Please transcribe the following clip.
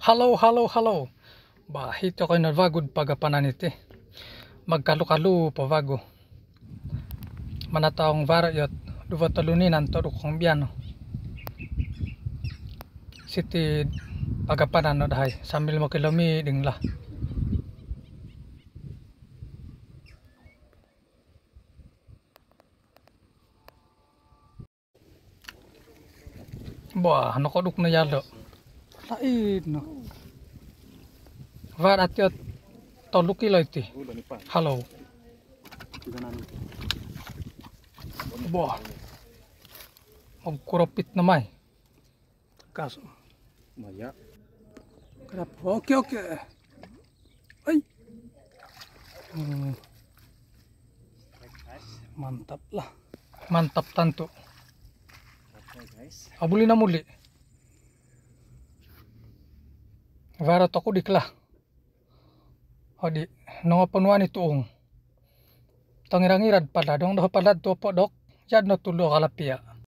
Hello, hello, hello. Bahit ako nalvagod pagapananit eh. Magkalu-kalu pavago. Manataong varayot. Duvataluni ang torukong biyano. Siti pagapanan no dahay. Sambil mo kilami dingla. Wah, noko na yalo lain var atio toluki loiti halo boh om kuropit namai kaso maya kerap oke oke ay hmm. mantap lah mantap tentu abulina muli vara toku diklah hodi nongo penuan itu ung tongirang irad pada dong doh pada tuopok dok jad no tulu kalapia